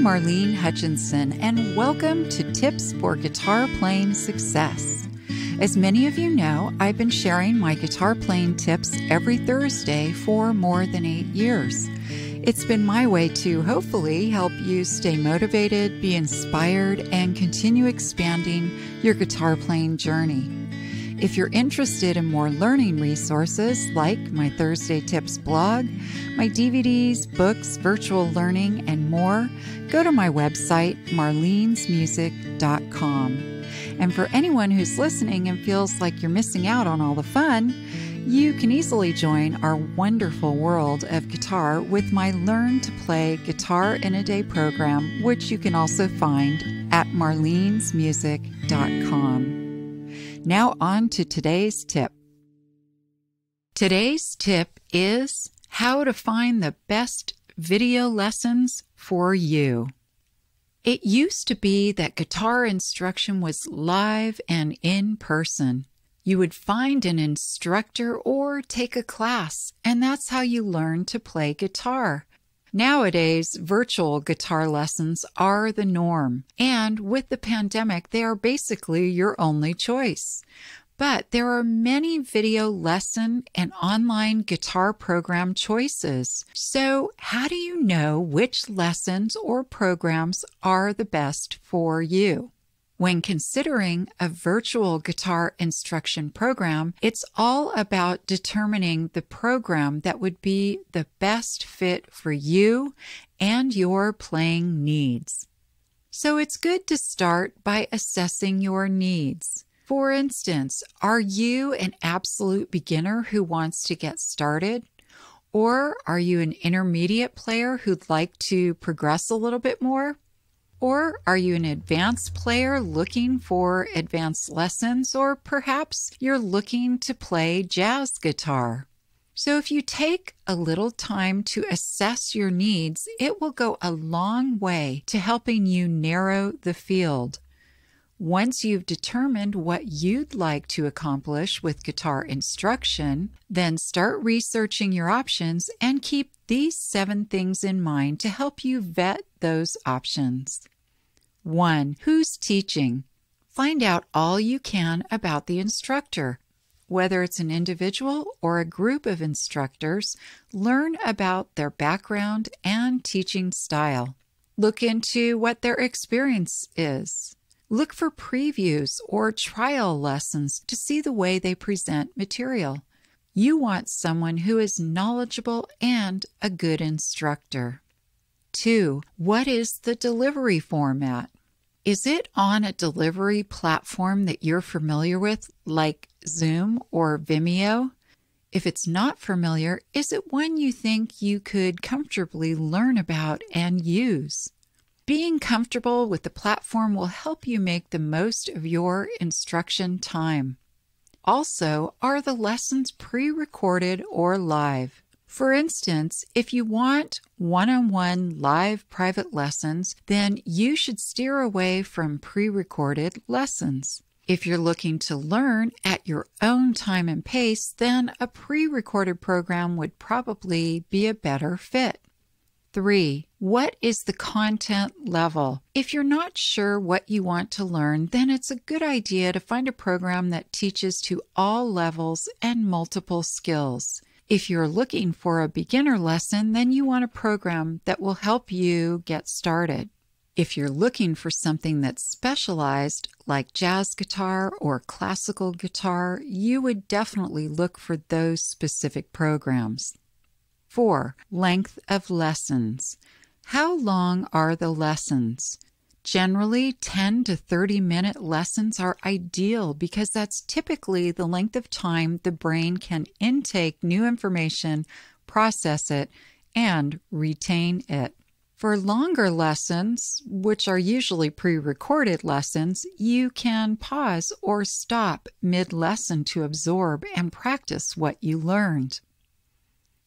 I'm Marlene Hutchinson, and welcome to Tips for Guitar Playing Success. As many of you know, I've been sharing my guitar playing tips every Thursday for more than eight years. It's been my way to hopefully help you stay motivated, be inspired, and continue expanding your guitar playing journey. If you're interested in more learning resources like my Thursday Tips blog, my DVDs, books, virtual learning, and more, go to my website, marlenesmusic.com. And for anyone who's listening and feels like you're missing out on all the fun, you can easily join our wonderful world of guitar with my Learn to Play Guitar in a Day program, which you can also find at marlenesmusic.com. Now, on to today's tip. Today's tip is how to find the best video lessons for you. It used to be that guitar instruction was live and in person. You would find an instructor or take a class, and that's how you learned to play guitar. Nowadays, virtual guitar lessons are the norm, and with the pandemic, they are basically your only choice. But there are many video lesson and online guitar program choices. So, how do you know which lessons or programs are the best for you? When considering a virtual guitar instruction program, it's all about determining the program that would be the best fit for you and your playing needs. So it's good to start by assessing your needs. For instance, are you an absolute beginner who wants to get started? Or are you an intermediate player who'd like to progress a little bit more? Or are you an advanced player looking for advanced lessons, or perhaps you're looking to play jazz guitar? So, if you take a little time to assess your needs, it will go a long way to helping you narrow the field. Once you've determined what you'd like to accomplish with guitar instruction, then start researching your options and keep these seven things in mind to help you vet those options. 1. Who's teaching? Find out all you can about the instructor. Whether it's an individual or a group of instructors, learn about their background and teaching style. Look into what their experience is. Look for previews or trial lessons to see the way they present material. You want someone who is knowledgeable and a good instructor. 2. What is the delivery format? Is it on a delivery platform that you're familiar with, like Zoom or Vimeo? If it's not familiar, is it one you think you could comfortably learn about and use? Being comfortable with the platform will help you make the most of your instruction time. Also, are the lessons pre recorded or live? For instance, if you want one on one live private lessons, then you should steer away from pre recorded lessons. If you're looking to learn at your own time and pace, then a pre recorded program would probably be a better fit. Three, what is the content level? If you're not sure what you want to learn, then it's a good idea to find a program that teaches to all levels and multiple skills. If you're looking for a beginner lesson, then you want a program that will help you get started. If you're looking for something that's specialized, like jazz guitar or classical guitar, you would definitely look for those specific programs. 4. Length of lessons. How long are the lessons? Generally, 10 to 30 minute lessons are ideal because that's typically the length of time the brain can intake new information, process it, and retain it. For longer lessons, which are usually pre recorded lessons, you can pause or stop mid lesson to absorb and practice what you learned.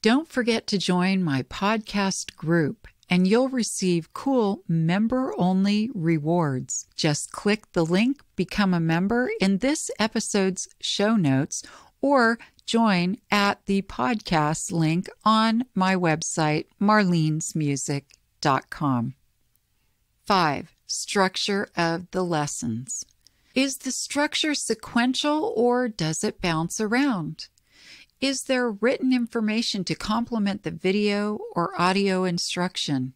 Don't forget to join my podcast group and you'll receive cool member only rewards. Just click the link, become a member in this episode's show notes, or join at the podcast link on my website, marlenesmusic.com. Five, structure of the lessons. Is the structure sequential or does it bounce around? Is there written information to complement the video or audio instruction?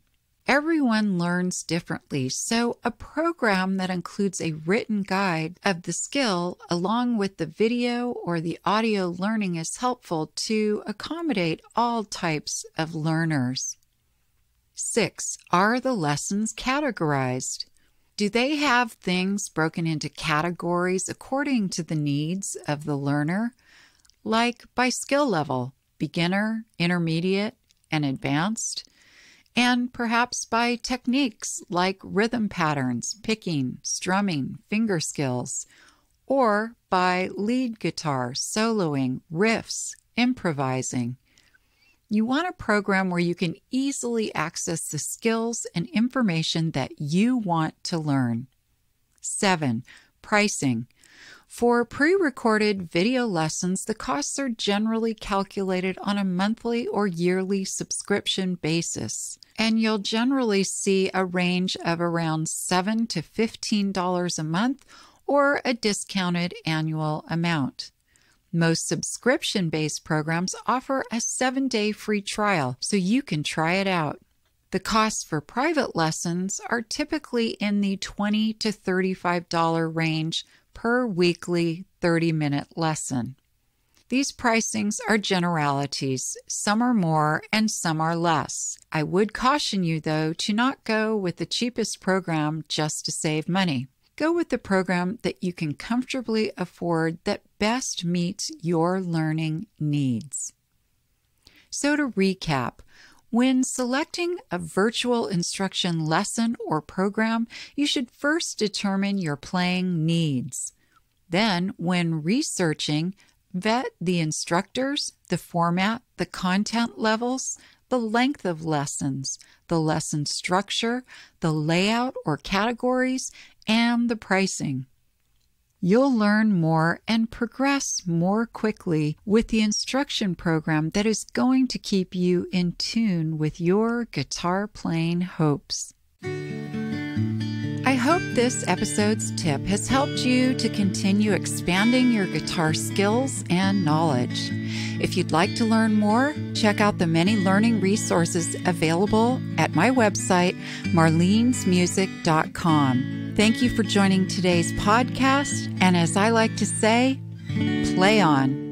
Everyone learns differently, so a program that includes a written guide of the skill along with the video or the audio learning is helpful to accommodate all types of learners. 6. Are the lessons categorized? Do they have things broken into categories according to the needs of the learner? like by skill level beginner, intermediate, and advanced, and perhaps by techniques like rhythm patterns, picking, strumming, finger skills, or by lead guitar, soloing, riffs, improvising. You want a program where you can easily access the skills and information that you want to learn. 7. Pricing. For pre recorded video lessons, the costs are generally calculated on a monthly or yearly subscription basis, and you'll generally see a range of around $7 to $15 a month or a discounted annual amount. Most subscription based programs offer a seven day free trial, so you can try it out. The costs for private lessons are typically in the $20 to $35 range per weekly 30 minute lesson. These pricings are generalities. Some are more and some are less. I would caution you, though, to not go with the cheapest program just to save money. Go with the program that you can comfortably afford that best meets your learning needs. So, to recap, when selecting a virtual instruction lesson or program, you should first determine your playing needs. Then, when researching, vet the instructors, the format, the content levels, the length of lessons, the lesson structure, the layout or categories, and the pricing. You'll learn more and progress more quickly with the instruction program that is going to keep you in tune with your guitar playing hopes hope this episode's tip has helped you to continue expanding your guitar skills and knowledge. If you'd like to learn more, check out the many learning resources available at my website, marlenesmusic.com. Thank you for joining today's podcast, and as I like to say, play on.